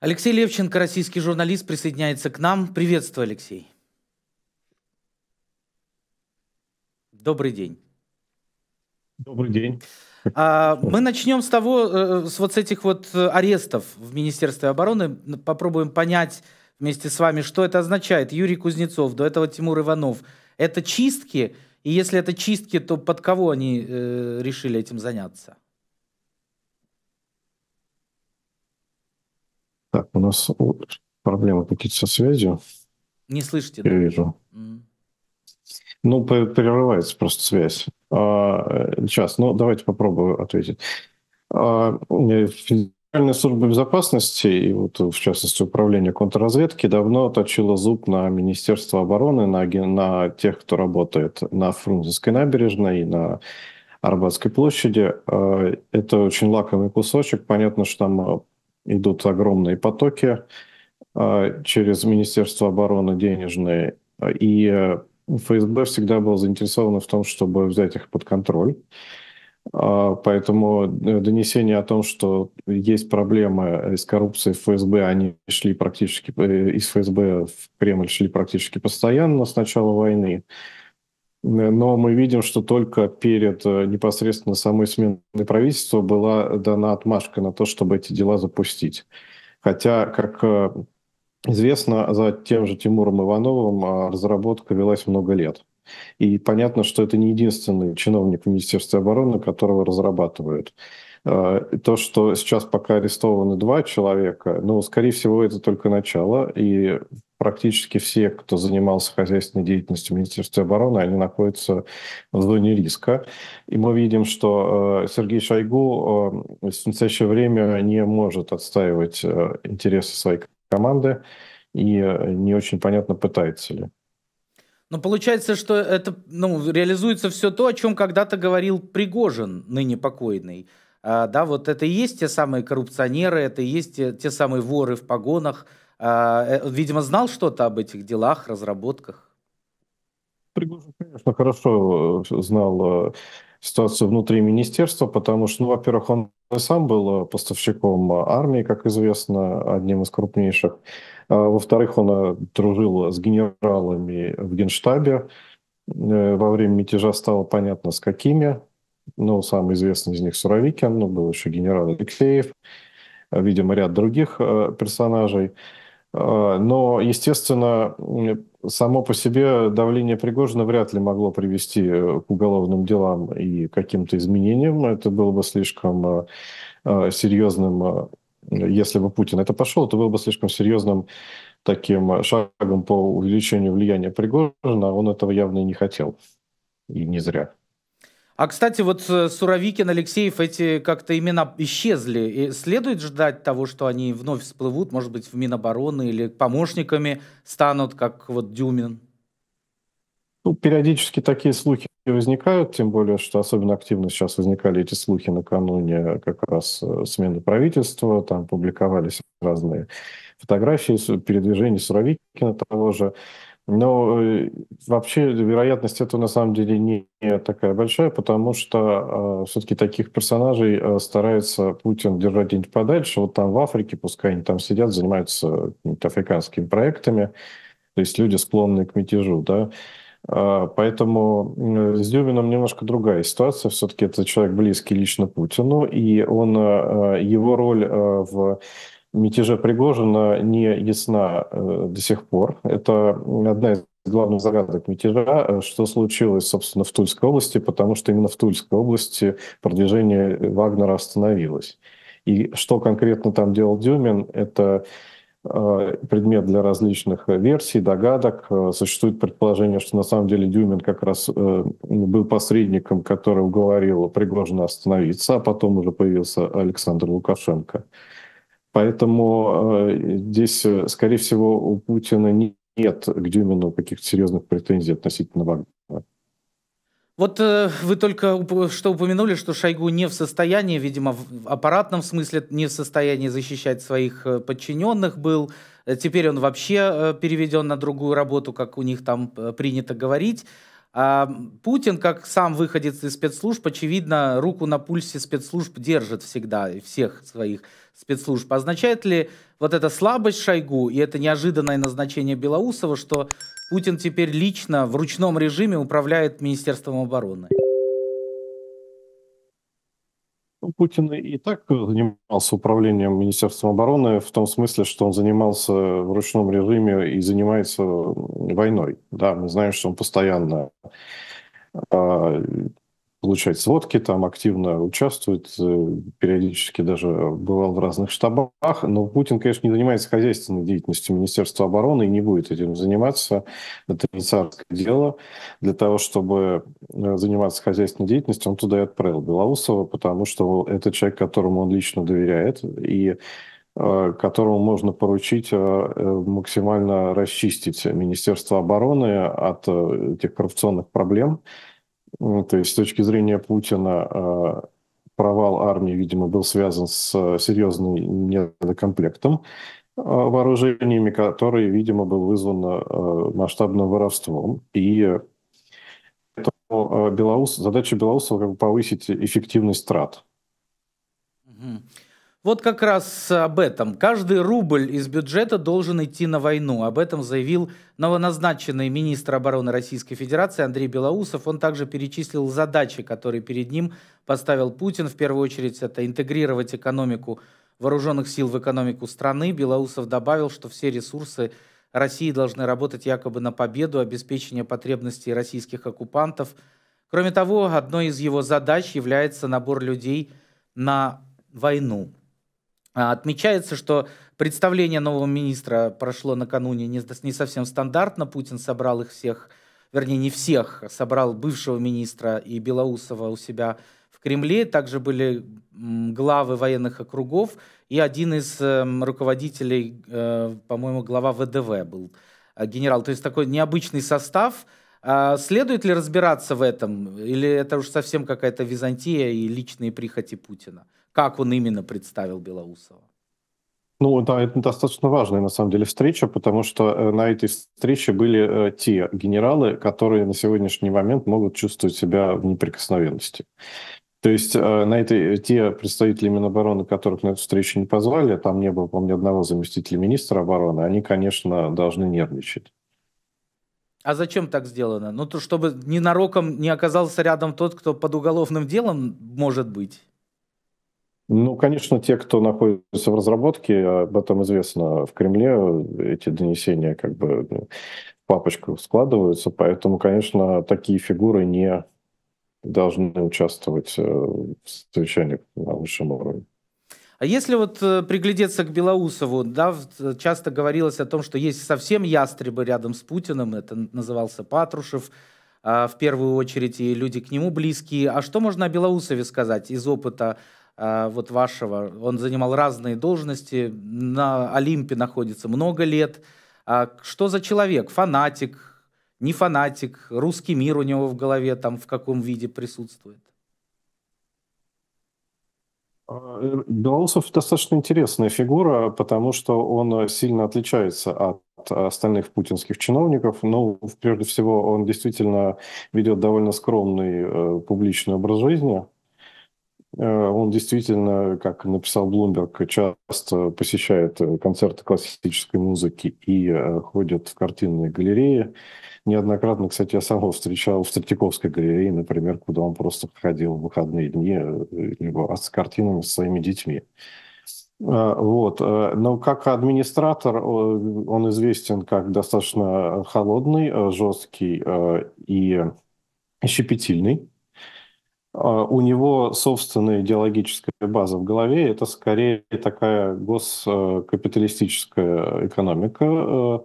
Алексей Левченко, российский журналист, присоединяется к нам. Приветствую, Алексей. Добрый день. Добрый день. А, мы начнем с того, э, с вот этих вот э, арестов в Министерстве обороны. Попробуем понять вместе с вами, что это означает. Юрий Кузнецов, до этого Тимур Иванов. Это чистки? И если это чистки, то под кого они э, решили этим заняться? Так, у нас проблемы какие-то со связью. Не слышите, Я да? вижу. Ну, прерывается просто связь. А, э, сейчас, ну, давайте попробую ответить. А, Федеральная служба безопасности, и вот в частности управление контрразведки, давно точило зуб на Министерство обороны, на, на тех, кто работает на Фрунзенской набережной и на Арбатской площади. А, это очень лакомый кусочек. Понятно, что там а, идут огромные потоки а, через Министерство обороны денежные, и э, ФСБ всегда был заинтересован в том, чтобы взять их под контроль. А, поэтому э, донесения о том, что есть проблемы э, с коррупцией в ФСБ, они шли практически из ФСБ в Кремль шли практически постоянно с начала войны но мы видим, что только перед э, непосредственно самой сменой правительства была дана отмашка на то, чтобы эти дела запустить. Хотя, как э, известно, за тем же Тимуром Ивановым э, разработка велась много лет. И понятно, что это не единственный чиновник Министерства обороны, которого разрабатывают. Э, то, что сейчас пока арестованы два человека, ну, скорее всего, это только начало, и практически все, кто занимался хозяйственной деятельностью Министерства обороны, они находятся в зоне риска. И мы видим, что э, Сергей Шойгу э, в настоящее время не может отстаивать интересы своей команды, и не очень понятно, пытается ли. Но получается, что это ну, реализуется все то, о чем когда-то говорил Пригожин, ныне покойный – а, да, вот это и есть те самые коррупционеры, это и есть те, те самые воры в погонах. А, э, видимо, знал что-то об этих делах, разработках? Пригожин, конечно, хорошо э, знал э, ситуацию внутри министерства, потому что, ну, во-первых, он сам был поставщиком армии, как известно, одним из крупнейших. А, во-вторых, он дружил с генералами в генштабе. Во время мятежа стало понятно, с какими ну, самый известный из них Суровикин, ну, был еще генерал Алексеев, видимо, ряд других э, персонажей. Э, но, естественно, само по себе давление Пригожина вряд ли могло привести э, к уголовным делам и каким-то изменениям. Это было бы слишком серьезным, если бы Путин это пошел, это было бы слишком серьезным таким шагом по увеличению влияния Пригожина. А он этого явно и не хотел. И не зря. А, кстати, вот э, Суровикин, Алексеев, эти как-то имена исчезли. И следует ждать того, что они вновь всплывут, может быть, в Минобороны или помощниками станут, как вот Дюмин? Ну, периодически такие слухи возникают, тем более, что особенно активно сейчас возникали эти слухи накануне как раз э, смены правительства, там публиковались разные фотографии передвижений Суровикина того же. Но э, вообще вероятность этого на самом деле не такая большая, потому что э, а, все-таки таких персонажей э, старается Путин держать где-нибудь подальше. Вот там в Африке, пускай они там сидят, занимаются африканскими проектами, то есть люди склонные к мятежу, да. А, э, поэтому с Дюбином немножко другая ситуация. Все-таки это человек близкий лично Путину, и он, э, его роль э, в мятежа Пригожина не ясна э, до сих пор. Это одна из главных загадок мятежа, э, что случилось, собственно, в Тульской области, потому что именно в Тульской области продвижение Вагнера остановилось. И что конкретно там делал Дюмин, это э, предмет для различных версий, догадок. Существует предположение, что на самом деле Дюмин как раз был посредником, который уговорил Пригожина остановиться, а потом уже появился Александр Лукашенко. Поэтому э, здесь, э, скорее всего, у Путина нет к Дюмину каких-то серьезных претензий относительно Вагнера. Вот э, вы только что упомянули, что Шойгу не в состоянии, видимо, в аппаратном смысле не в состоянии защищать своих подчиненных был. Теперь он вообще переведен на другую работу, как у них там принято говорить. А, Путин, как сам выходец из спецслужб, очевидно, руку на пульсе спецслужб держит всегда, всех своих спецслужб. Означает ли вот эта слабость Шойгу и это неожиданное назначение Белоусова, что Путин теперь лично в ручном режиме управляет Министерством обороны? Ну, Путин и так занимался управлением Министерством обороны в том смысле, что он занимался в ручном режиме и занимается войной. Да, мы знаем, что он постоянно а, получать сводки, там активно участвует, э, периодически даже э, бывал в разных штабах. Но Путин, конечно, не занимается хозяйственной деятельностью Министерства обороны и не будет этим заниматься. Это не царское дело. Для того, чтобы э, заниматься хозяйственной деятельностью, он туда и отправил Белоусова, потому что это человек, которому он лично доверяет. И которому можно поручить максимально расчистить Министерство обороны от тех коррупционных проблем. Ну, то есть с точки зрения Путина а, провал армии, видимо, был связан с а, серьезным недокомплектом а, вооружениями, который, видимо, был вызван масштабным воровством. И поэтому Белоус, задача Белоусова как бы повысить эффективность трат. Mm-hmm. Вот как раз об этом. Каждый рубль из бюджета должен идти на войну. Об этом заявил новоназначенный министр обороны Российской Федерации Андрей Белоусов. Он также перечислил задачи, которые перед ним поставил Путин. В первую очередь это интегрировать экономику вооруженных сил в экономику страны. Белоусов добавил, что все ресурсы России должны работать якобы на победу, обеспечение потребностей российских оккупантов. Кроме того, одной из его задач является набор людей на войну. А, отмечается, что представление нового министра прошло накануне не, не совсем стандартно. Путин собрал их всех, вернее, не всех, собрал бывшего министра и Белоусова у себя в Кремле. Также были главы военных округов и один из э, руководителей, э, по-моему, глава ВДВ был э, генерал. То есть такой необычный состав. А следует ли разбираться в этом? Или это уж совсем какая-то Византия и личные прихоти Путина? как он именно представил Белоусова? Ну да, это достаточно важная на самом деле встреча, потому что э, на этой встрече были э, те генералы, которые на сегодняшний момент могут чувствовать себя в неприкосновенности. То есть э, на этой, те представители Минобороны, которых на эту встречу не позвали, там не было, по мне, одного заместителя министра обороны, они, конечно, должны нервничать. А зачем так сделано? Ну, то, чтобы ненароком не оказался рядом тот, кто под уголовным делом может быть. Ну, конечно, те, кто находится в разработке, об этом известно в Кремле, эти донесения как бы ну, в папочку складываются, поэтому, конечно, такие фигуры не должны участвовать э, в совещаниях на высшем уровне. А если вот э, приглядеться к Белоусову, да, э, часто говорилось о том, что есть совсем ястребы рядом с Путиным, это назывался Патрушев, а, в первую очередь, и люди к нему близкие. А что можно о Белоусове сказать из опыта Э, вот вашего. Он занимал разные должности, на Олимпе находится много лет. А что за человек? Фанатик, не фанатик, русский мир у него в голове там в каком виде присутствует? Э, Белоусов достаточно интересная фигура, потому что он сильно отличается от остальных путинских чиновников. Но прежде всего, он действительно ведет довольно скромный э, публичный образ жизни. Э, он действительно, как написал Блумберг, часто посещает э, концерты классической музыки и э, ходит в картинные галереи. Неоднократно, кстати, я сам его встречал в Третьяковской галерее, например, куда он просто ходил в выходные дни либо с картинами со своими детьми. Вот. Но как администратор он известен как достаточно холодный, жесткий и щепетильный. А, у него собственная идеологическая база в голове. Это скорее такая госкапиталистическая экономика, э,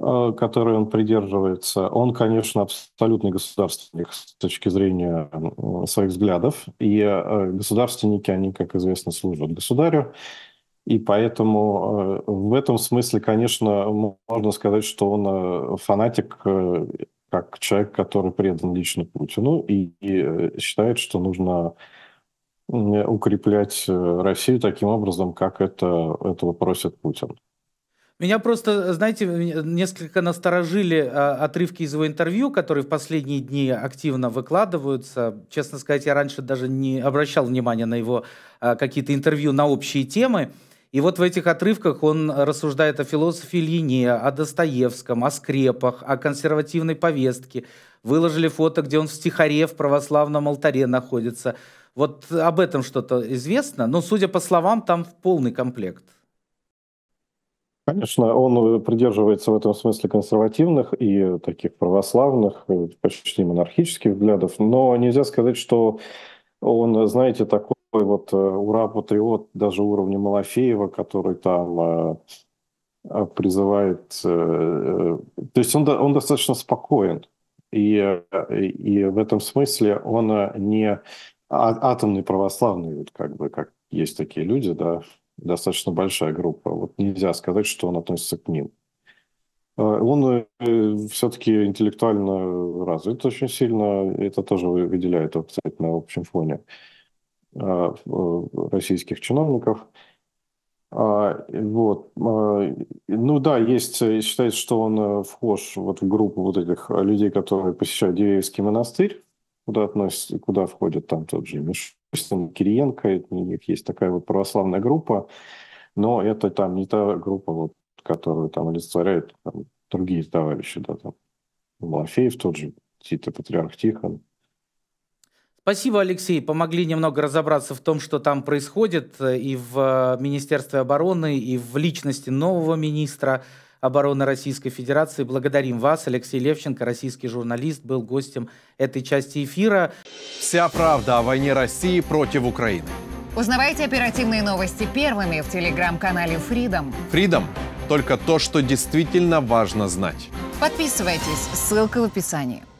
э, которой он придерживается. Он, конечно, абсолютный государственник с точки зрения своих взглядов. И э, государственники, они, как известно, служат государю. И поэтому в этом смысле, конечно, можно сказать, что он фанатик как человек, который предан лично Путину и, и э, считает, что нужно укреплять э, Россию таким образом, как это, этого просит Путин. Меня просто, знаете, несколько насторожили а, отрывки из его интервью, которые в последние дни активно выкладываются. Честно сказать, я раньше даже не обращал внимания на его а, какие-то интервью на общие темы. И вот в этих отрывках он рассуждает о философе Ильине, о Достоевском, о скрепах, о консервативной повестке. Выложили фото, где он в стихаре в православном алтаре находится. Вот об этом что-то известно, но, судя по словам, там в полный комплект. Конечно, он придерживается в этом смысле консервативных и таких православных, э, почти монархических взглядов, но нельзя сказать, что он, знаете, такой вот э, ура-патриот даже уровня Малафеева, который там э, э, призывает... То есть он, он достаточно спокоен. И, и в этом смысле он не а, атомный православный, вот как бы, как есть такие люди, да, достаточно большая группа. Вот нельзя сказать, что он относится к ним. Он все-таки интеллектуально развит очень сильно, это тоже выделяет его, кстати, на общем фоне. Э, российских чиновников. А, вот. А, ну да, есть, э, считается, что он э, вхож вот в группу вот этих людей, которые посещают Дивеевский монастырь, куда, относится, куда входят там тот же Мишустин, Кириенко, у них есть такая вот православная группа, но это там не та группа, вот, которую там олицетворяют там, другие товарищи, да, там Малафеев тот же, Тита Патриарх Тихон, Спасибо, Алексей. Помогли немного разобраться в том, что там происходит э, и в э, Министерстве обороны, и в личности нового министра обороны Российской Федерации. Благодарим вас. Алексей Левченко, российский журналист, был гостем этой части эфира. Вся правда о войне России против Украины. Узнавайте оперативные новости первыми в телеграм-канале Freedom. Freedom – только то, что действительно важно знать. Подписывайтесь, ссылка в описании.